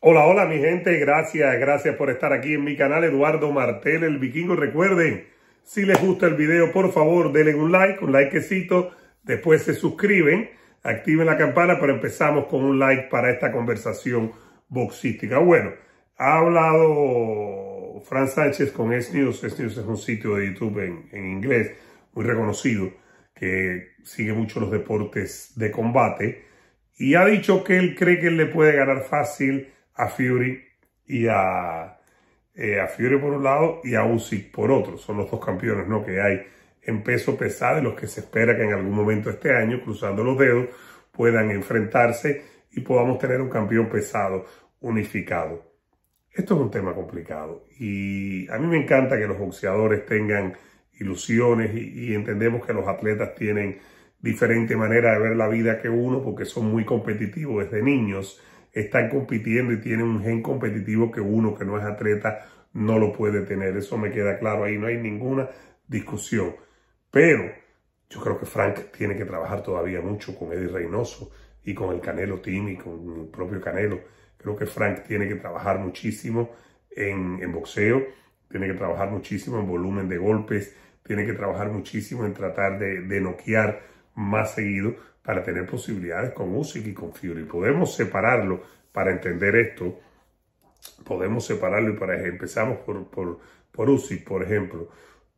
Hola, hola mi gente, gracias, gracias por estar aquí en mi canal Eduardo Martel, el vikingo. Recuerden, si les gusta el video, por favor, denle un like, un likecito, después se suscriben, activen la campana, pero empezamos con un like para esta conversación boxística. Bueno, ha hablado Fran Sánchez con S News, es un sitio de YouTube en, en inglés muy reconocido que sigue mucho los deportes de combate y ha dicho que él cree que le puede ganar fácil a Fury y eh, a, Fury por un lado y a Usyk por otro. Son los dos campeones ¿no? que hay en peso pesado y los que se espera que en algún momento este año, cruzando los dedos, puedan enfrentarse y podamos tener un campeón pesado unificado. Esto es un tema complicado y a mí me encanta que los boxeadores tengan ilusiones y entendemos que los atletas tienen diferente manera de ver la vida que uno porque son muy competitivos desde niños, están compitiendo y tienen un gen competitivo que uno que no es atleta no lo puede tener. Eso me queda claro ahí, no hay ninguna discusión. Pero yo creo que Frank tiene que trabajar todavía mucho con Eddie Reynoso y con el Canelo Team y con el propio Canelo. Creo que Frank tiene que trabajar muchísimo en, boxeo, tiene que trabajar muchísimo en volumen de golpes, tiene que trabajar muchísimo en tratar de, de noquear más seguido para tener posibilidades con Usyk y con Fury. Podemos separarlo para entender esto. Podemos separarlo y para empezamos por, por, por Usyk, por ejemplo.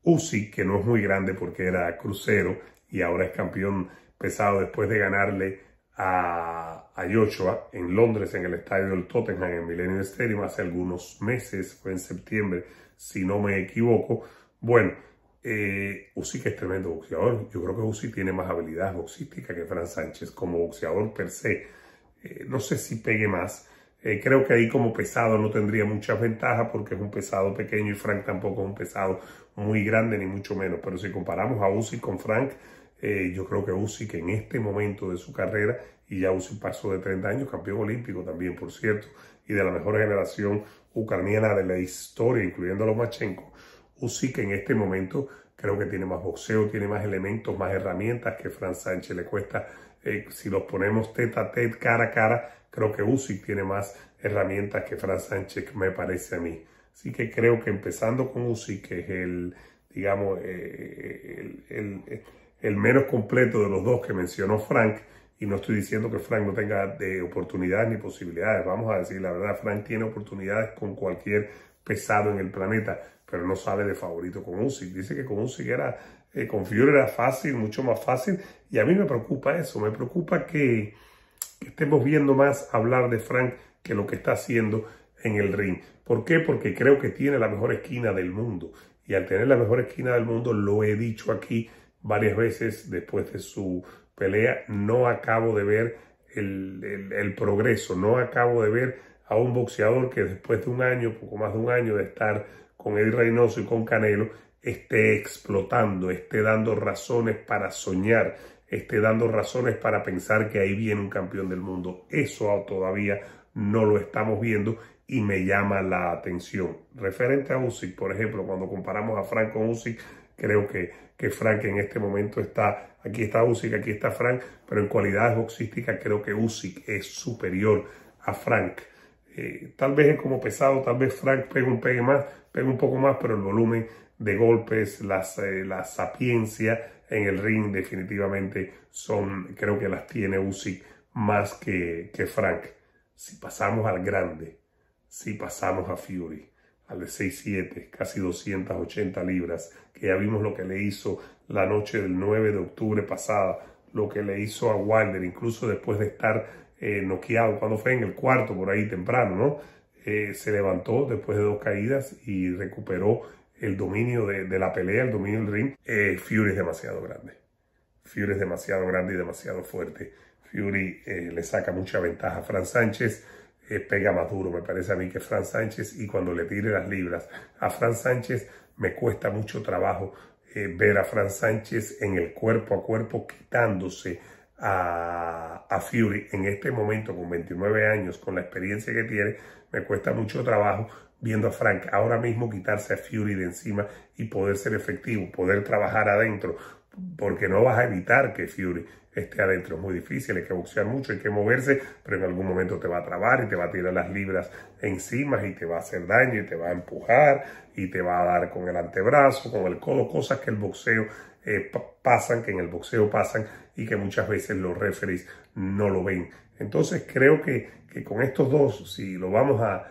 Usyk, que no es muy grande porque era crucero y ahora es campeón pesado después de ganarle a, a Joshua en Londres, en el estadio del Tottenham, en Millennium Stadium, hace algunos meses, fue en septiembre, si no me equivoco. Bueno, eh, Uzi, que es tremendo boxeador, yo creo que Uzi tiene más habilidad boxística que Fran Sánchez como boxeador per se. Eh, no sé si pegue más. Eh, creo que ahí como pesado no tendría muchas ventajas porque es un pesado pequeño y Frank tampoco es un pesado muy grande ni mucho menos. Pero si comparamos a Uzi con Frank, eh, yo creo que Uzi que en este momento de su carrera, y ya Uzi pasó de 30 años, campeón olímpico también, por cierto, y de la mejor generación ucraniana de la historia, incluyendo a Lomachenko, que en este momento Creo que tiene más boxeo, tiene más elementos, más herramientas que Fran Sánchez. Le cuesta, eh, si los ponemos teta a teta, cara a cara, creo que Usyk tiene más herramientas que Fran Sánchez, me parece a mí. Así que creo que empezando con Usyk, que es el, digamos, eh, el, menos completo de los dos que mencionó Frank, y no estoy diciendo que Frank no tenga de eh, oportunidades ni posibilidades. Vamos a decir la verdad, Frank tiene oportunidades con cualquier pesado en el planeta pero no sale de favorito con Usyk. Dice que con Usyk era, eh, con era fácil, mucho más fácil, y a mí me preocupa eso, me preocupa que, estemos viendo más hablar de Frank que lo que está haciendo en el ring. ¿Por qué? Porque creo que tiene la mejor esquina del mundo. Y al tener la mejor esquina del mundo, lo he dicho aquí varias veces después de su pelea, no acabo de ver el, el, progreso, no acabo de ver a un boxeador que después de un año, poco más de un año de estar con Eddie Reynoso y con Canelo esté explotando, esté dando razones para soñar, esté dando razones para pensar que ahí viene un campeón del mundo. Eso todavía no lo estamos viendo y me llama la atención. Referente a Usyk, por ejemplo, cuando comparamos a Frank con Usyk, creo que, que Frank en este momento está, aquí está Usyk, aquí está Frank, pero en cualidades boxísticas creo que Usyk es superior a Frank. Eh, tal vez es como pesado, tal vez Frank pega un pegue más, pega un poco más, pero el volumen de golpes, las, eh, la sapiencia en el ring definitivamente son, creo que las tiene Uzi más que, que Frank. Si pasamos al grande, si pasamos a Fury, al de 6'7, casi 280 libras, que ya vimos lo que le hizo la noche del 9 de octubre pasada, lo que le hizo a Wilder, incluso después de estar eh, noqueado. cuando fue? En el cuarto, por ahí temprano, ¿no? Eh, se levantó después de dos caídas y recuperó el dominio de, la pelea, el dominio del ring. Eh, Fury es demasiado grande. Fury es demasiado grande y demasiado fuerte. Fury eh, le saca mucha ventaja a Fran Sánchez. pega más duro, me parece a mí, que Fran Sánchez. Y cuando le tire las libras a Fran Sánchez, me cuesta mucho trabajo ver a Fran Sánchez en el cuerpo a cuerpo quitándose a, Fury en este momento con 29 años, con la experiencia que tiene, me cuesta mucho trabajo viendo a Frank ahora mismo quitarse a Fury de encima y poder ser efectivo, poder trabajar adentro, porque no vas a evitar que Fury esté adentro. Es muy difícil, hay que boxear mucho, hay que moverse, pero en algún momento te va a trabar y te va a tirar las libras encima y te va a hacer daño y te va a empujar y te va a dar con el antebrazo, con el codo, cosas que el boxeo eh, pasan, que en el boxeo pasan y que muchas veces los referees no lo ven. Entonces creo que, con estos dos, si lo vamos a,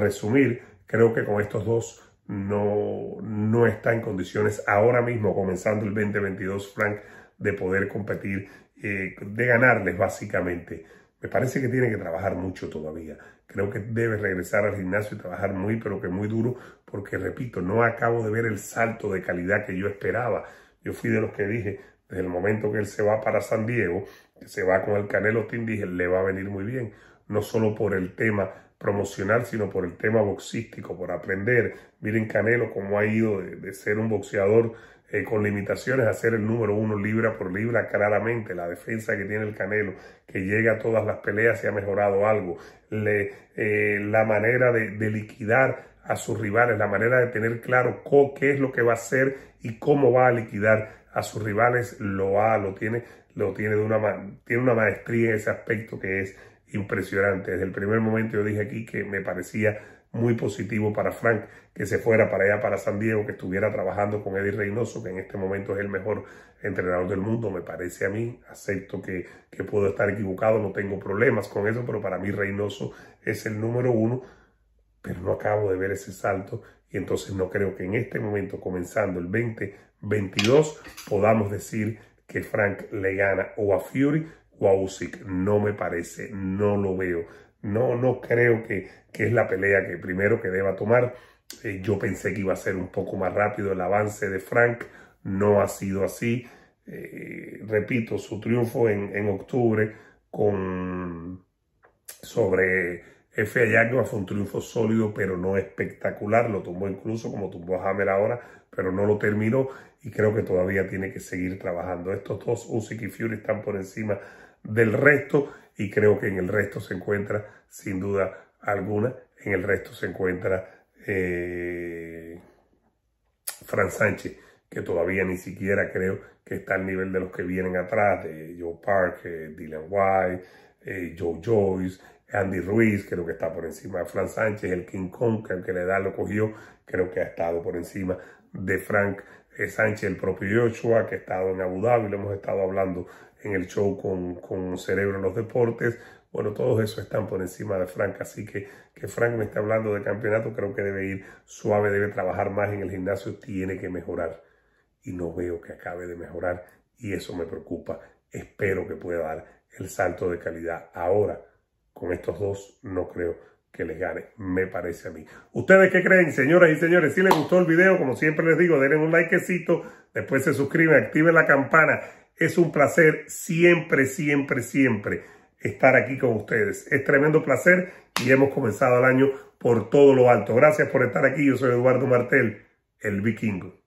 resumir, creo que con estos dos no, no está en condiciones ahora mismo, comenzando el 2022, Frank, de poder competir, eh, de ganarles básicamente. Me parece que tiene que trabajar mucho todavía. Creo que debe regresar al gimnasio y trabajar muy, pero que muy duro, porque repito, no acabo de ver el salto de calidad que yo esperaba. Yo fui de los que dije, desde el momento que él se va para San Diego, que se va con el Canelo Team, dije, le va a venir muy bien, no solo por el tema promocional, sino por el tema boxístico, por aprender. Miren Canelo cómo ha ido de, de ser un boxeador eh, con limitaciones a ser el número uno libra por libra claramente. La defensa que tiene el Canelo, que llega a todas las peleas, y ha mejorado algo. Le, eh, la manera de, liquidar a sus rivales, la manera de tener claro qué es lo que va a hacer y cómo va a liquidar a sus rivales, lo ha, lo tiene, lo tiene de una, tiene una maestría en ese aspecto que es impresionante. Desde el primer momento yo dije aquí que me parecía muy positivo para Frank que se fuera para allá, para San Diego, que estuviera trabajando con Eddie Reynoso, que en este momento es el mejor entrenador del mundo, me parece a mí. Acepto que, que puedo estar equivocado, no tengo problemas con eso, pero para mí Reynoso es el número uno, pero no acabo de ver ese salto y entonces no creo que en este momento, comenzando el 2022, podamos decir que Frank le gana o a Fury o a Usyk. No me parece, no lo veo. No, no creo que, es la pelea que primero que deba tomar. Eh, yo pensé que iba a ser un poco más rápido el avance de Frank. No ha sido así. Eh, repito, su triunfo en, octubre con, sobre F. fue un triunfo sólido, pero no espectacular. Lo tumbó incluso como tumbó a Hammer ahora, pero no lo terminó y creo que todavía tiene que seguir trabajando. Estos dos Usyk y Fury están por encima del resto y creo que en el resto se encuentra, sin duda alguna, en el resto se encuentra eh, Fran Sánchez, que todavía ni siquiera creo que está al nivel de los que vienen atrás, de Joe Park, Dylan White, eh, Joe Joyce, Andy Ruiz, creo que está por encima de Fran Sánchez, el King Kong, que el que le da lo cogió, creo que ha estado por encima de Frank eh, Sánchez, el propio Joshua, que ha estado en Abu Dhabi, lo hemos estado hablando en el show con, con Cerebro en los Deportes. Bueno, todos esos están por encima de Frank, así que que Frank me está hablando de campeonato, creo que debe ir suave, debe trabajar más en el gimnasio, tiene que mejorar. Y no veo que acabe de mejorar y eso me preocupa. Espero que pueda dar el salto de calidad. Ahora, con estos dos, no creo que les gane, me parece a mí. ¿Ustedes qué creen, señoras y señores? Si les gustó el video, como siempre les digo, denle un likecito, después se suscriben, activen la campana. Es un placer siempre, siempre, siempre estar aquí con ustedes. Es tremendo placer y hemos comenzado el año por todo lo alto. Gracias por estar aquí. Yo soy Eduardo Martel, el vikingo.